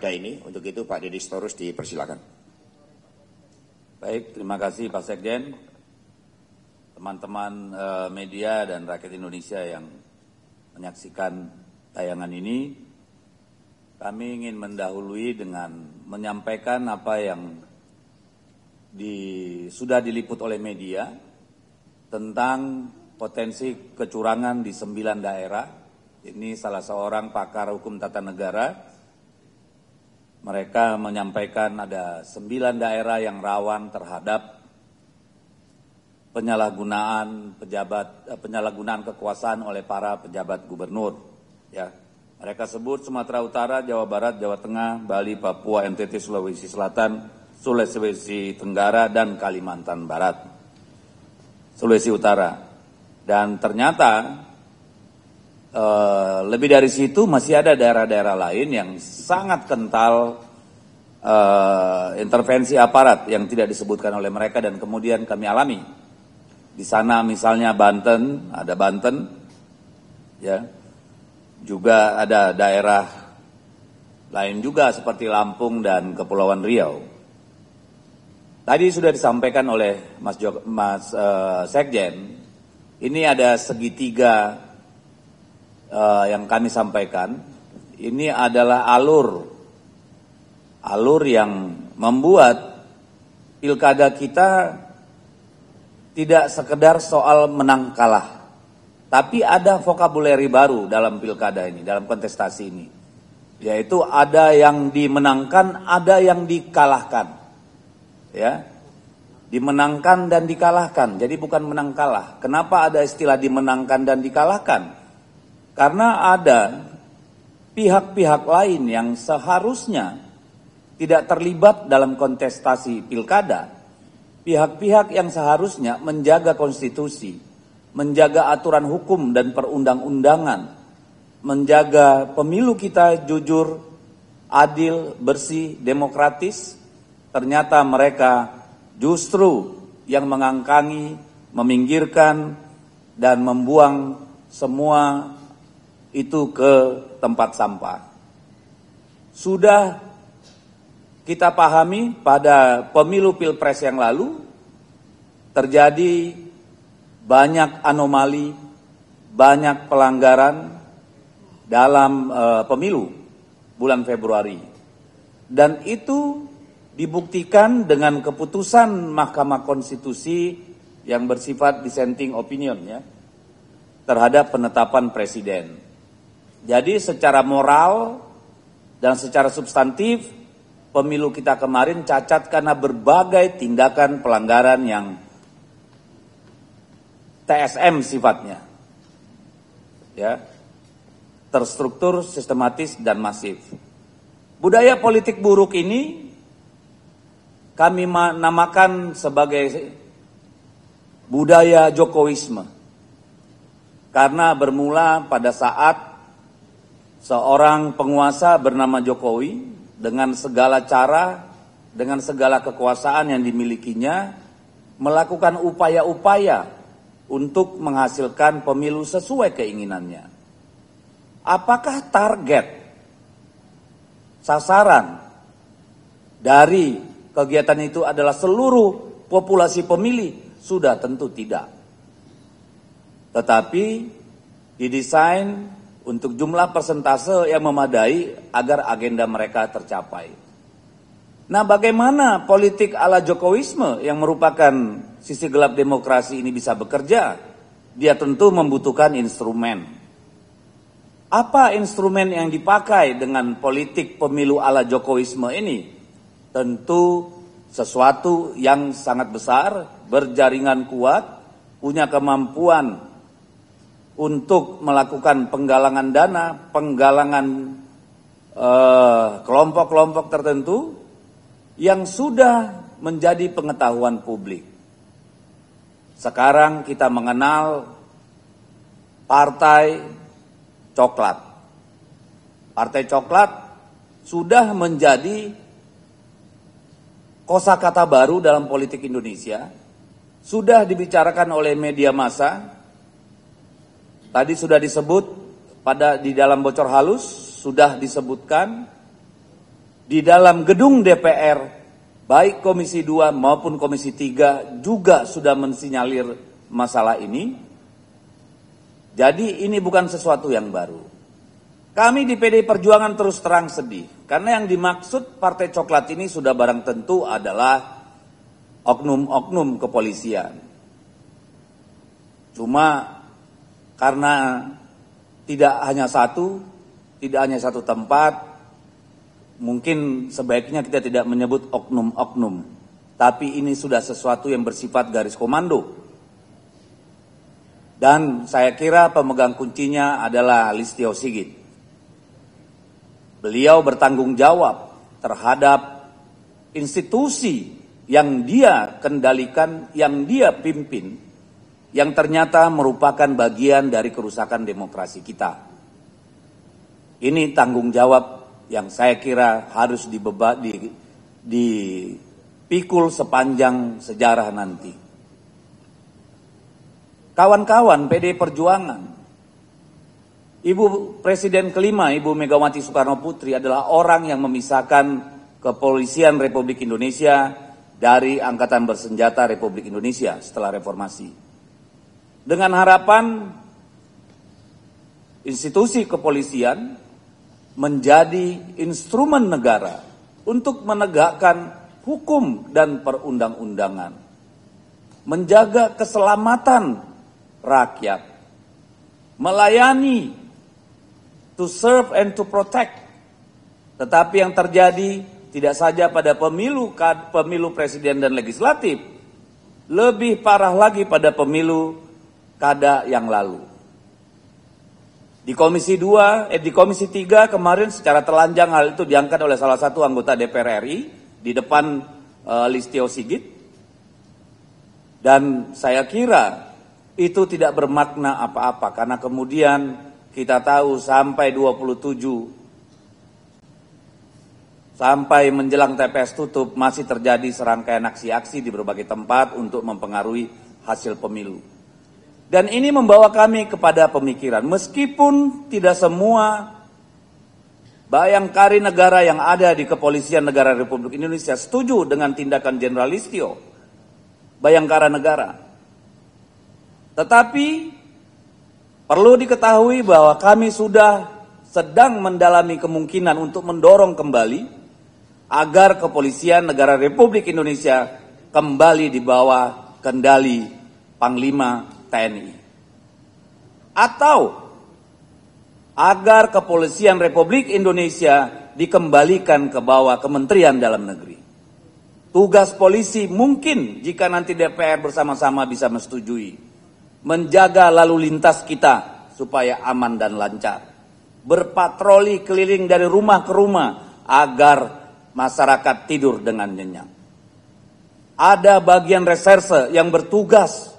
ada nah, ini. Untuk itu Pak Deddy Storus dipersilakan. Baik, terima kasih Pak Sekjen, teman-teman eh, media dan rakyat Indonesia yang menyaksikan tayangan ini. Kami ingin mendahului dengan menyampaikan apa yang di, sudah diliput oleh media tentang potensi kecurangan di sembilan daerah. Ini salah seorang pakar hukum tata negara mereka menyampaikan ada sembilan daerah yang rawan terhadap penyalahgunaan pejabat eh, penyalahgunaan kekuasaan oleh para pejabat gubernur ya mereka sebut Sumatera Utara, Jawa Barat, Jawa Tengah, Bali, Papua, NTT, Sulawesi Selatan, Sulawesi Tenggara dan Kalimantan Barat. Sulawesi Utara. Dan ternyata e, lebih dari situ masih ada daerah-daerah lain yang sangat kental e, intervensi aparat yang tidak disebutkan oleh mereka dan kemudian kami alami. Di sana misalnya Banten, ada Banten, ya, juga ada daerah lain juga seperti Lampung dan Kepulauan Riau. Tadi sudah disampaikan oleh Mas, Jok, Mas uh, Sekjen, ini ada segitiga uh, yang kami sampaikan ini adalah alur alur yang membuat pilkada kita tidak sekedar soal menang kalah, tapi ada vokabuleri baru dalam pilkada ini, dalam kontestasi ini, yaitu ada yang dimenangkan, ada yang dikalahkan, ya, dimenangkan dan dikalahkan. Jadi bukan menang kalah. Kenapa ada istilah dimenangkan dan dikalahkan? Karena ada pihak-pihak lain yang seharusnya tidak terlibat dalam kontestasi pilkada, pihak-pihak yang seharusnya menjaga konstitusi, menjaga aturan hukum dan perundang-undangan, menjaga pemilu kita jujur, adil, bersih, demokratis, ternyata mereka justru yang mengangkangi, meminggirkan, dan membuang semua itu ke tempat sampah. Sudah kita pahami pada pemilu pilpres yang lalu terjadi banyak anomali, banyak pelanggaran dalam e, pemilu bulan Februari. Dan itu dibuktikan dengan keputusan Mahkamah Konstitusi yang bersifat dissenting opinion ya terhadap penetapan presiden. Jadi secara moral dan secara substantif pemilu kita kemarin cacat karena berbagai tindakan pelanggaran yang TSM sifatnya. Ya. Terstruktur, sistematis dan masif. Budaya politik buruk ini kami namakan sebagai budaya Jokowisme. Karena bermula pada saat seorang penguasa bernama Jokowi dengan segala cara, dengan segala kekuasaan yang dimilikinya, melakukan upaya-upaya untuk menghasilkan pemilu sesuai keinginannya. Apakah target sasaran dari kegiatan itu adalah seluruh populasi pemilih? Sudah tentu tidak. Tetapi didesain untuk jumlah persentase yang memadai agar agenda mereka tercapai. Nah, bagaimana politik ala Jokowisme yang merupakan sisi gelap demokrasi ini bisa bekerja? Dia tentu membutuhkan instrumen. Apa instrumen yang dipakai dengan politik pemilu ala Jokowisme ini? Tentu sesuatu yang sangat besar, berjaringan kuat, punya kemampuan untuk melakukan penggalangan dana, penggalangan eh, kelompok-kelompok eh, tertentu yang sudah menjadi pengetahuan publik. Sekarang kita mengenal partai coklat. Partai coklat sudah menjadi kosakata baru dalam politik Indonesia, sudah dibicarakan oleh media massa, Tadi sudah disebut pada di dalam bocor halus sudah disebutkan di dalam gedung DPR baik Komisi 2 maupun Komisi 3 juga sudah mensinyalir masalah ini. Jadi ini bukan sesuatu yang baru. Kami di PD Perjuangan terus terang sedih karena yang dimaksud partai coklat ini sudah barang tentu adalah oknum-oknum kepolisian. Cuma karena tidak hanya satu, tidak hanya satu tempat, mungkin sebaiknya kita tidak menyebut oknum-oknum, tapi ini sudah sesuatu yang bersifat garis komando. Dan saya kira pemegang kuncinya adalah Listio Sigit. Beliau bertanggung jawab terhadap institusi yang dia kendalikan, yang dia pimpin, yang ternyata merupakan bagian dari kerusakan demokrasi kita. Ini tanggung jawab yang saya kira harus dibeba, di, dipikul sepanjang sejarah nanti. Kawan-kawan PD Perjuangan, Ibu Presiden kelima, Ibu Megawati Soekarno Putri adalah orang yang memisahkan kepolisian Republik Indonesia dari Angkatan Bersenjata Republik Indonesia setelah reformasi dengan harapan institusi kepolisian menjadi instrumen negara untuk menegakkan hukum dan perundang-undangan, menjaga keselamatan rakyat, melayani, to serve and to protect. Tetapi yang terjadi tidak saja pada pemilu pemilu presiden dan legislatif, lebih parah lagi pada pemilu kada yang lalu. Di Komisi 2, eh, di Komisi 3 kemarin secara telanjang hal itu diangkat oleh salah satu anggota DPR RI di depan eh, Listio Sigit. Dan saya kira itu tidak bermakna apa-apa karena kemudian kita tahu sampai 27 sampai menjelang TPS tutup masih terjadi serangkaian aksi-aksi di berbagai tempat untuk mempengaruhi hasil pemilu. Dan ini membawa kami kepada pemikiran, meskipun tidak semua bayangkari negara yang ada di kepolisian negara Republik Indonesia setuju dengan tindakan Jenderal Listio, bayangkara negara. Tetapi perlu diketahui bahwa kami sudah sedang mendalami kemungkinan untuk mendorong kembali agar kepolisian negara Republik Indonesia kembali di bawah kendali Panglima TNI. Atau agar kepolisian Republik Indonesia dikembalikan ke bawah Kementerian Dalam Negeri. Tugas polisi mungkin jika nanti DPR bersama-sama bisa menyetujui menjaga lalu lintas kita supaya aman dan lancar. Berpatroli keliling dari rumah ke rumah agar masyarakat tidur dengan nyenyak. Ada bagian reserse yang bertugas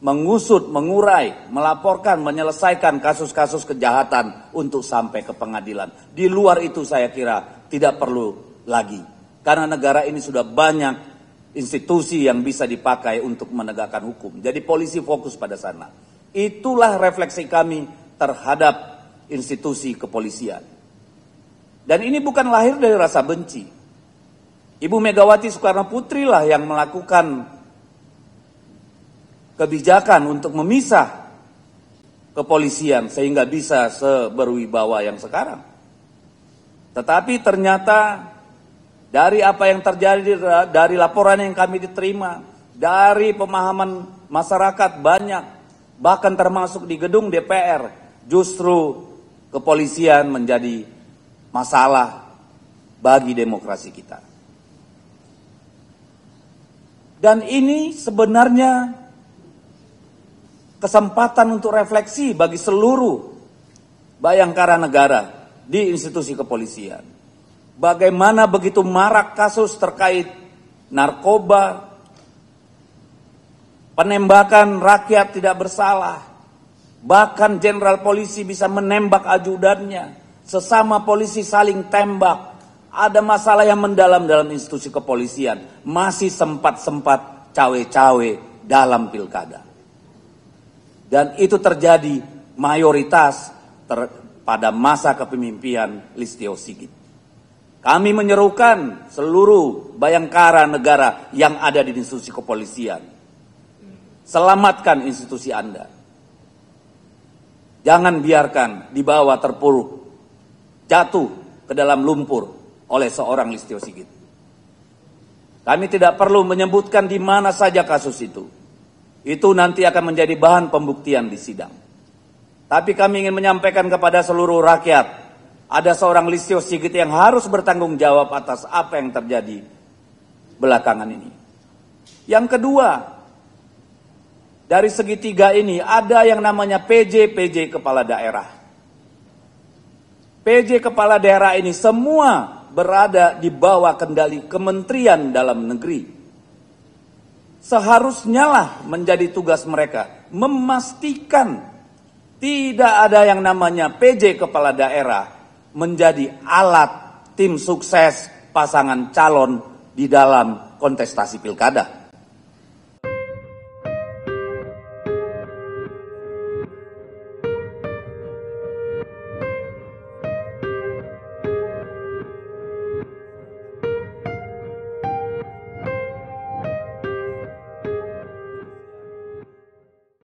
mengusut, mengurai, melaporkan, menyelesaikan kasus-kasus kejahatan untuk sampai ke pengadilan. Di luar itu saya kira tidak perlu lagi. Karena negara ini sudah banyak institusi yang bisa dipakai untuk menegakkan hukum. Jadi polisi fokus pada sana. Itulah refleksi kami terhadap institusi kepolisian. Dan ini bukan lahir dari rasa benci. Ibu Megawati Soekarno Putri lah yang melakukan kebijakan untuk memisah kepolisian sehingga bisa seberwibawa yang sekarang. Tetapi ternyata dari apa yang terjadi dari laporan yang kami diterima, dari pemahaman masyarakat banyak, bahkan termasuk di gedung DPR, justru kepolisian menjadi masalah bagi demokrasi kita. Dan ini sebenarnya kesempatan untuk refleksi bagi seluruh bayangkara negara di institusi kepolisian. Bagaimana begitu marak kasus terkait narkoba, penembakan rakyat tidak bersalah, bahkan jenderal polisi bisa menembak ajudannya, sesama polisi saling tembak, ada masalah yang mendalam dalam institusi kepolisian, masih sempat-sempat cawe-cawe dalam pilkada. Dan itu terjadi mayoritas ter pada masa kepemimpinan Listio Sigit. Kami menyerukan seluruh bayangkara negara yang ada di institusi kepolisian. Selamatkan institusi Anda. Jangan biarkan dibawa terpuruk, jatuh ke dalam lumpur oleh seorang Listio Sigit. Kami tidak perlu menyebutkan di mana saja kasus itu. Itu nanti akan menjadi bahan pembuktian di sidang. Tapi kami ingin menyampaikan kepada seluruh rakyat, ada seorang Listio Sigit yang harus bertanggung jawab atas apa yang terjadi belakangan ini. Yang kedua, dari segitiga ini ada yang namanya PJ-PJ kepala daerah. PJ kepala daerah ini semua berada di bawah kendali Kementerian Dalam Negeri seharusnya lah menjadi tugas mereka memastikan tidak ada yang namanya PJ kepala daerah menjadi alat tim sukses pasangan calon di dalam kontestasi pilkada.